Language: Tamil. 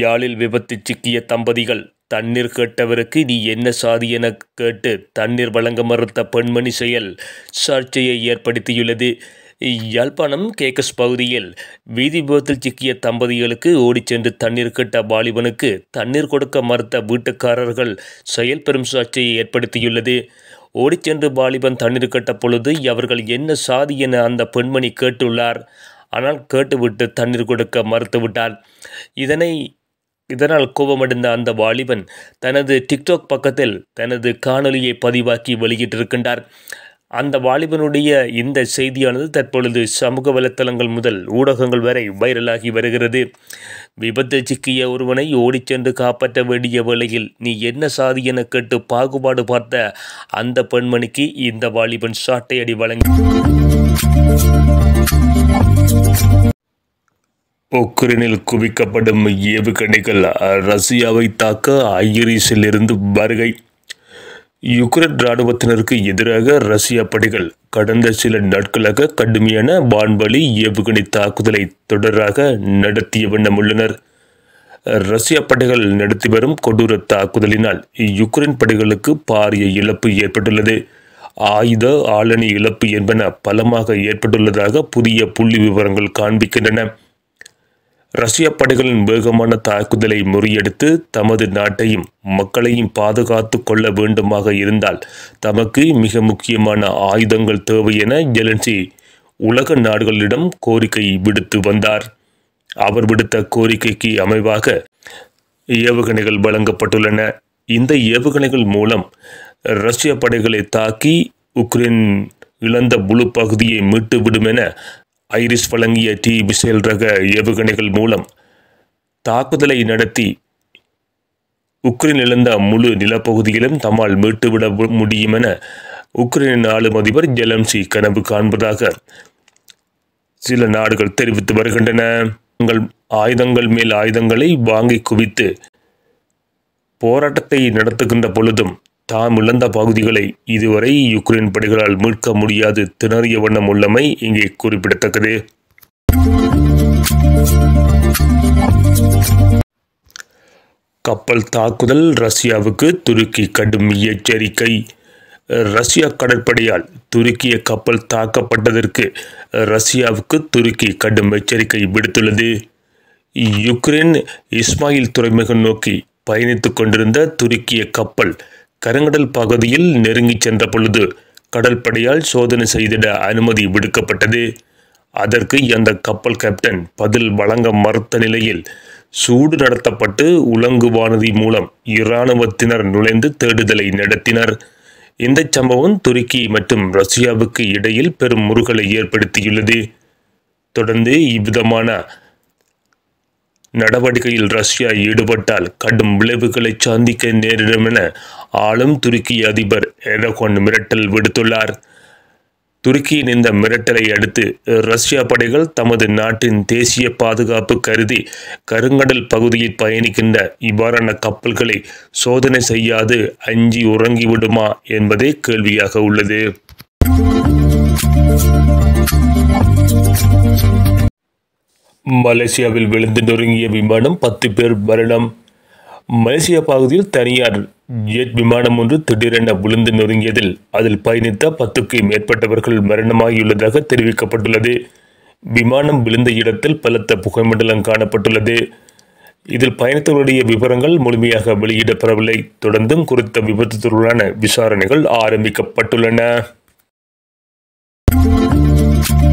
யாழில் விபத்தில் சிக்கிய தம்பதிகள் தண்ணீர் கேட்டவருக்கு நீ என்ன சாதி என கேட்டு தண்ணீர் வழங்க மறுத்த பெண்மணி செயல் சர்ச்சையை ஏற்படுத்தியுள்ளது யாழ்ப்பாணம் கேக்கஸ் பகுதியில் வீதி விபத்தில் சிக்கிய தம்பதிகளுக்கு ஓடிச் சென்று தண்ணீர் கேட்ட வாலிபனுக்கு தண்ணீர் கொடுக்க மறுத்த வீட்டுக்காரர்கள் செயல் பெரும் சர்ச்சையை ஏற்படுத்தியுள்ளது ஓடிச்சென்று வாலிபன் தண்ணீர் கட்ட பொழுது அவர்கள் என்ன சாதி என அந்த பெண்மணி கேட்டுள்ளார் ஆனால் கேட்டுவிட்டு தண்ணீர் கொடுக்க மறுத்துவிட்டார் இதனை இதனால் கோபமடைந்த அந்த வாலிபன் தனது டிக்டாக் பக்கத்தில் தனது காணொலியை பதிவாக்கி வெளியிட்டிருக்கின்றார் அந்த வாலிபனுடைய இந்த செய்தியானது தற்பொழுது சமூக வலைத்தளங்கள் முதல் ஊடகங்கள் வரை வைரலாகி வருகிறது விபத்து சிக்கிய ஒருவனை ஓடி சென்று காப்பாற்ற வேண்டிய வேளையில் நீ என்ன சாதி என கேட்டு பாகுபாடு பார்த்த அந்த பெண்மணிக்கு இந்த வாலிபன் சாட்டை அடி வழங்கி உக்ரைனில் குவிக்கப்படும் ஏவுகணைகள் ரஷ்யாவை தாக்க ஐரிஸிலிருந்து வருகை யுக்ரைன் ராணுவத்தினருக்கு எதிராக ரஷ்ய படைகள் கடந்த சில நாட்களாக கடுமையான வான்வழி ஏவுகணை தாக்குதலை தொடராக நடத்திய வண்ணம் உள்ளனர் ரஷ்ய படைகள் நடத்தி வரும் கொடூர தாக்குதலினால் யுக்ரைன் படைகளுக்கு பாரிய இழப்பு ஏற்பட்டுள்ளது ஆயுத ஆளணி இழப்பு என்பன பலமாக ஏற்பட்டுள்ளதாக புதிய புள்ளி விவரங்கள் காண்பிக்கின்றன ரஷ்ய படைகளின் வேகமான தாக்குதலை முறியடித்து தமது நாட்டையும் மக்களையும் பாதுகாத்து கொள்ள வேண்டுமாக இருந்தால் தமக்கு மிக முக்கியமான ஆயுதங்கள் தேவை என ஜெலன்சி உலக நாடுகளிடம் கோரிக்கை விடுத்து வந்தார் அவர் விடுத்த கோரிக்கைக்கு அமைவாக ஏவுகணைகள் வழங்கப்பட்டுள்ளன இந்த ஏவுகணைகள் மூலம் ரஷ்ய படைகளை தாக்கி உக்ரைன் இழந்த முழு பகுதியை மீட்டுவிடும் என ஐரிஸ் வழங்கிய டி மிசைல் ரக ஏவுகணைகள் மூலம் தாக்குதலை நடத்தி உக்ரைன் இழந்த முழு நிலப்பகுதியிலும் தம்மால் மீட்டுவிட முடியும் என உக்ரைனின் ஆளும் அதிபர் ஜெலம்சி கனவு காண்பதாக சில நாடுகள் தெரிவித்து வருகின்றன உங்கள் ஆயுதங்கள் மேல் ஆயுதங்களை வாங்கி குவித்து போராட்டத்தை நடத்துகின்ற பொழுதும் தாம் இழந்த பகுதிகளை இதுவரை யுக்ரைன் படைகளால் மீட்க முடியாது திணறிய வண்ணம் உள்ளமை இங்கே குறிப்பிடத்தக்கது கப்பல் தாக்குதல் ரஷ்யாவுக்கு துருக்கி கடும் எச்சரிக்கை ரஷ்யா கடற்படையால் துருக்கிய கப்பல் தாக்கப்பட்டதற்கு ரஷ்யாவுக்கு துருக்கி கடும் எச்சரிக்கை விடுத்துள்ளது யுக்ரைன் இஸ்மாயில் துறைமுகம் நோக்கி பயணித்துக் கொண்டிருந்த துருக்கிய கப்பல் கருங்கடல் பகுதியில் நெருங்கிச் சென்ற பொழுது கடற்படையால் சோதனை செய்திட அனுமதி விடுக்கப்பட்டது அதற்கு அந்த கப்பல் கேப்டன் பதில் வழங்க மறுத்த நிலையில் சூடு நடத்தப்பட்டு உலங்கு வானதி மூலம் இராணுவத்தினர் நுழைந்து தேடுதலை நடத்தினர் இந்த சம்பவம் துருக்கி மற்றும் ரஷ்யாவுக்கு இடையில் பெரும் முருகலை ஏற்படுத்தியுள்ளது தொடர்ந்து இவ்விதமான நடவடிக்கையில் ரஷ்யா ஈடுபட்டால் கடும் விளைவுகளை சந்திக்க நேரிடும் என ஆளும் துருக்கி அதிபர் எரகோன் மிரட்டல் விடுத்துள்ளார் துருக்கியின் இந்த மிரட்டலை அடுத்து ரஷ்யா படைகள் தமது நாட்டின் தேசிய பாதுகாப்பு கருதி கருங்கடல் பகுதியில் பயணிக்கின்ற இவ்வாறான கப்பல்களை சோதனை செய்யாது அஞ்சி உறங்கிவிடுமா என்பதே கேள்வியாக உள்ளது மலேசியாவில் விழுந்து நொறுங்கிய விமானம் பத்து பேர் மரணம் மலேசியா பகுதியில் தனியார் ஜெட் விமானம் ஒன்று திடீரென விழுந்து நொறுங்கியதில் அதில் பயணித்த பத்துக்கு மேற்பட்டவர்கள் மரணமாகியுள்ளதாக தெரிவிக்கப்பட்டுள்ளது விமானம் விழுந்த இடத்தில் பலத்த புகைமண்டலம் காணப்பட்டுள்ளது இதில் பயணத்தினுடைய விவரங்கள் முழுமையாக வெளியிடப்படவில்லை தொடர்ந்தும் குறித்த விபத்து தொடர்பான விசாரணைகள் ஆரம்பிக்கப்பட்டுள்ளன